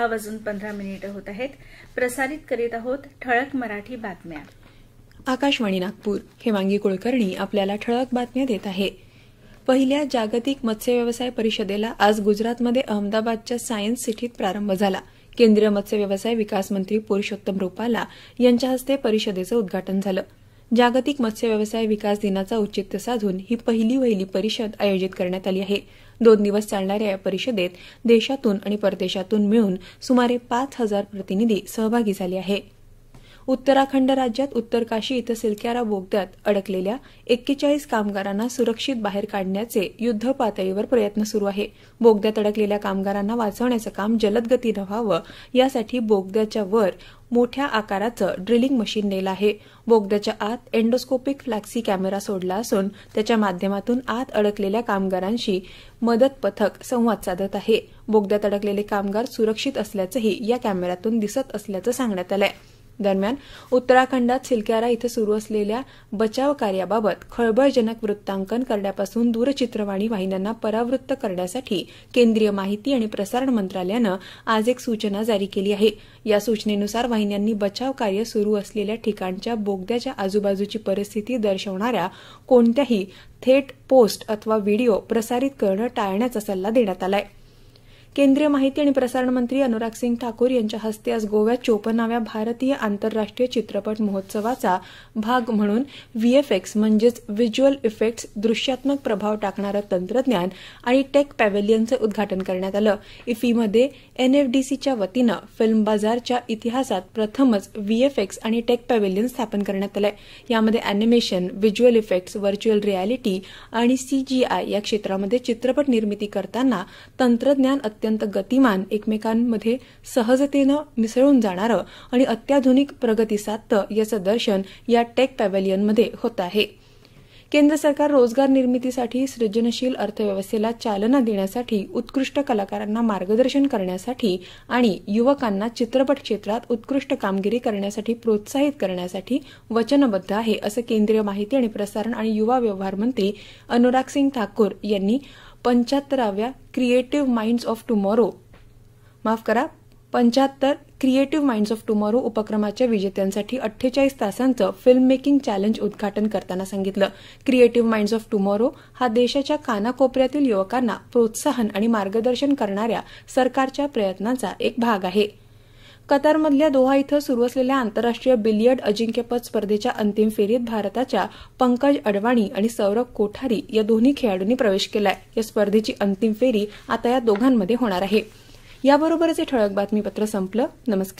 हा वाजून पंधरा मिनिटं होत आहेत प्रसारित करीत आहोत ठळक मराठी बातम्या आकाशवाणी नागपूर हेमांगी कुलकर्णी आपल्याला ठळक बातम्या देत आहे पहिल्या जागतिक मत्स्य व्यवसाय परिषदेला आज गुजरातमध्ये अहमदाबादच्या सायन्स सिटीत प्रारंभ झाला केंद्रीय मत्स्य व्यवसाय विकास मंत्री पुरुषोत्तम रुपाला यांच्या हस्ते परिषदेचं उद्घाटन झालं जागतिक मत्स्य व्यवसाय विकास दिनाचा औचित्य साधून ही पहिली वहिली परिषद आयोजित करण्यात आली आहे दोन दिवस चालणाऱ्या या परिषदेत देशातून आणि परदेशातून मिळून सुमारे पाच हजार प्रतिनिधी सहभागी झाले आहेत उत्तराखंड राज्यात उत्तरकाशी इथं सिलक्यारा बोगद्यात अडकलेल्या एक्केचाळीस कामगारांना सुरक्षित बाहेर काढण्याचे युद्ध पातळीवर प्रयत्न सुरू आहे बोगद्यात अडकलेल्या कामगारांना वाचवण्याचं काम जलद व्हावं यासाठी बोगद्याच्या वर मोठ्या आकाराचं ड्रिलिंग मशीन नेलं आहे बोगद्याच्या आत एन्डोस्कोपिक फ्लॅक्सी कॅमेरा सोडला असून त्याच्या माध्यमातून आत अडकलेल्या कामगारांशी मदत पथक संवाद साधत आहे बोगद्यात अडकलेले कामगार सुरक्षित असल्याचंही या कॅमेऱ्यातून दिसत असल्याचं सांगण्यात आलं आहे दरम्यान उत्तराखंडात सिलक्यारा इथं सुरू असलेल्या बचाव कार्याबाबत खळबळजनक वृत्तांकन करण्यापासून दूरचित्रवाणी वाहिन्यांना परावृत्त करण्यासाठी केंद्रीय माहिती आणि प्रसारण मंत्रालयानं आज एक सूचना जारी केली आहे या सूचनेनुसार वाहिन्यांनी बचाव कार्य सुरू असलेल्या ठिकाणच्या बोगद्याच्या आजूबाजूची परिस्थिती दर्शवणाऱ्या कोणत्याही थेट पोस्ट अथवा व्हिडिओ प्रसारित करणं टाळण्याचा सल्ला देण्यात आला आहे केंद्रीय माहिती आणि प्रसारण मंत्री अनुराग सिंग ठाकूर यांच्या हस्ते आज गोव्यात चोपन्नाव्या भारतीय आंतरराष्ट्रीय चित्रपट महोत्सवाचा भाग म्हणून व्हीएफएक्स म्हणजेच व्हिज्युअल इफेक्ट्स दृश्यात्मक प्रभाव टाकणारं तंत्रज्ञान आणि टेक पॅव्हेलियनचं उद्घाटन करण्यात आलं इफीमध्ये एनएफडीसीच्या वतीनं फिल्म बाजारच्या इतिहासात प्रथमच व्हीएफएक्स आणि टेक पॅव्हेलियन स्थापन करण्यात आलं यामध्ये animation visual effects virtual reality आणि सीजीआय या क्षेत्रामध्ये चित्रपट निर्मिती करताना तंत्रज्ञान अत्यंत गतिमान एकमेकांमध्ये सहजतेनं मिसळून जाणारं आणि अत्याधुनिक प्रगती साधतं याचं दर्शन या टेक पॅव्हलियनमध्ये होत आहे केंद्र सरकार रोजगार निर्मितीसाठी सृजनशील अर्थव्यवस्थेला चालना देण्यासाठी उत्कृष्ट कलाकारांना मार्गदर्शन करण्यासाठी आणि युवकांना चित्रपट क्षेत्रात उत्कृष्ट कामगिरी करण्यासाठी प्रोत्साहित करण्यासाठी वचनबद्ध आहे असं केंद्रीय माहिती आणि प्रसारण आणि युवा व्यवहार मंत्री अनुराग सिंग ठाकूर यांनी पंच्याहत्तराव्या क्रिएटिव्ह माइंड्स ऑफ टुमॉरो माफ करा पंच्याहत्तर क्रिएटिव्ह माइंड्स ऑफ टुमॉरो उपक्रमाच्या विजेत्यांसाठी अठ्ठेचाळीस तासांचं फिल्म मेकिंग चॅलेंज उद्घाटन करताना सांगितलं क्रिएटिव्ह माइंड्स ऑफ टुमॉरो हा देशाच्या कानाकोपऱ्यातील युवकांना प्रोत्साहन आणि मार्गदर्शन करणाऱ्या सरकारच्या प्रयत्नांचा एक भाग आहे कतारमधल्या दोहा इथं सुरू असलेल्या आंतरराष्ट्रीय बिलियर्ड अजिंक्यपद स्पर्धेच्या अंतिम फेरीत भारताच्या पंकज अडवाणी आणि सौरभ कोठारी या दोन्ही खेळाडूंनी प्रवेश केलाय या स्पर्धेची अंतिम फेरी आता या दोघांमध्ये होणार आहे याबरोबरच ठळक बातमीपत्र संपलं नमस्कार